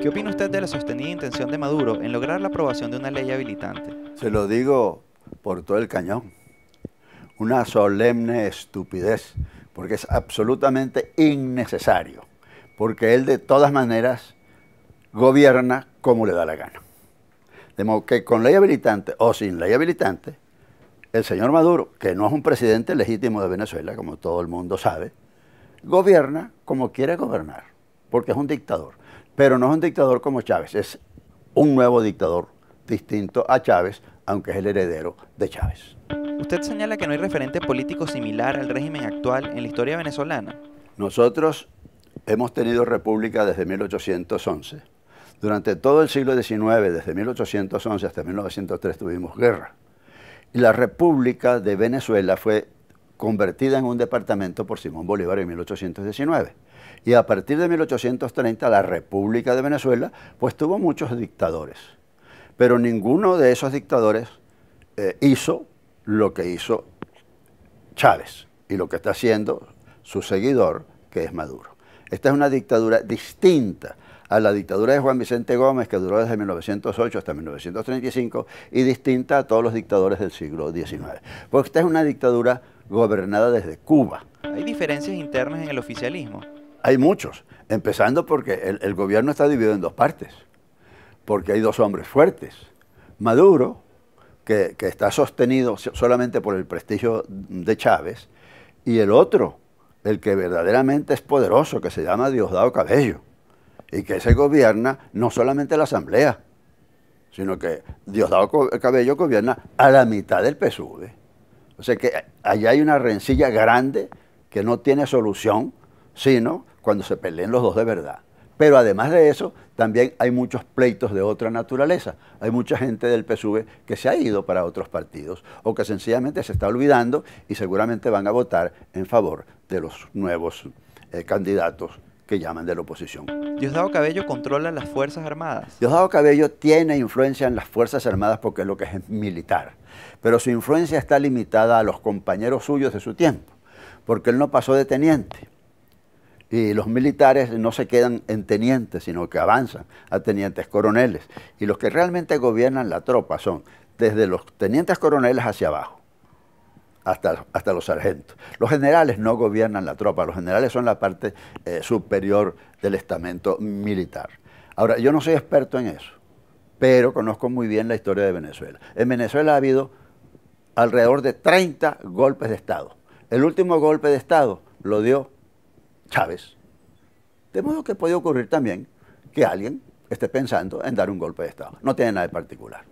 ¿Qué opina usted de la sostenida intención de Maduro en lograr la aprobación de una ley habilitante? Se lo digo por todo el cañón. Una solemne estupidez, porque es absolutamente innecesario, porque él de todas maneras gobierna como le da la gana. De modo que con ley habilitante o sin ley habilitante, el señor Maduro, que no es un presidente legítimo de Venezuela, como todo el mundo sabe, gobierna como quiere gobernar, porque es un dictador pero no es un dictador como Chávez, es un nuevo dictador distinto a Chávez, aunque es el heredero de Chávez. Usted señala que no hay referente político similar al régimen actual en la historia venezolana. Nosotros hemos tenido república desde 1811. Durante todo el siglo XIX, desde 1811 hasta 1903, tuvimos guerra. Y la República de Venezuela fue convertida en un departamento por Simón Bolívar en 1819. Y a partir de 1830 la República de Venezuela pues tuvo muchos dictadores, pero ninguno de esos dictadores eh, hizo lo que hizo Chávez y lo que está haciendo su seguidor, que es Maduro. Esta es una dictadura distinta a la dictadura de Juan Vicente Gómez, que duró desde 1908 hasta 1935, y distinta a todos los dictadores del siglo XIX. Porque esta es una dictadura gobernada desde Cuba. ¿Hay diferencias internas en el oficialismo? Hay muchos, empezando porque el, gobierno está dividido en dos partes, porque hay dos hombres fuertes. Maduro, que, está sostenido solamente por el prestigio de Chávez, y el otro, el que verdaderamente es poderoso, que se llama Diosdado Cabello, y que se gobierna no solamente la Asamblea, sino que Diosdado Cabello gobierna a la mitad del PSUV. O sea que allá hay una rencilla grande que no tiene solución, sino cuando se peleen los dos de verdad. Pero además de eso, también hay muchos pleitos de otra naturaleza. Hay mucha gente del PSUV que se ha ido para otros partidos o que sencillamente se está olvidando y seguramente van a votar en favor de los nuevos eh, candidatos que llaman de la oposición. Diosdado Cabello controla las Fuerzas Armadas. Diosdado Cabello tiene influencia en las Fuerzas Armadas porque es lo que es militar, pero su influencia está limitada a los compañeros suyos de su tiempo, porque él no pasó de teniente. Y los militares no se quedan en tenientes, sino que avanzan a tenientes coroneles. Y los que realmente gobiernan la tropa son desde los tenientes coroneles hacia abajo hasta, los sargentos. Los generales no gobiernan la tropa, los generales son la parte eh, superior del estamento militar. Ahora, yo no soy experto en eso, pero conozco muy bien la historia de Venezuela. En Venezuela ha habido alrededor de 30 golpes de Estado. El último golpe de Estado lo dio Chávez. De modo que puede ocurrir también que alguien esté pensando en dar un golpe de Estado. No tiene nada de particular.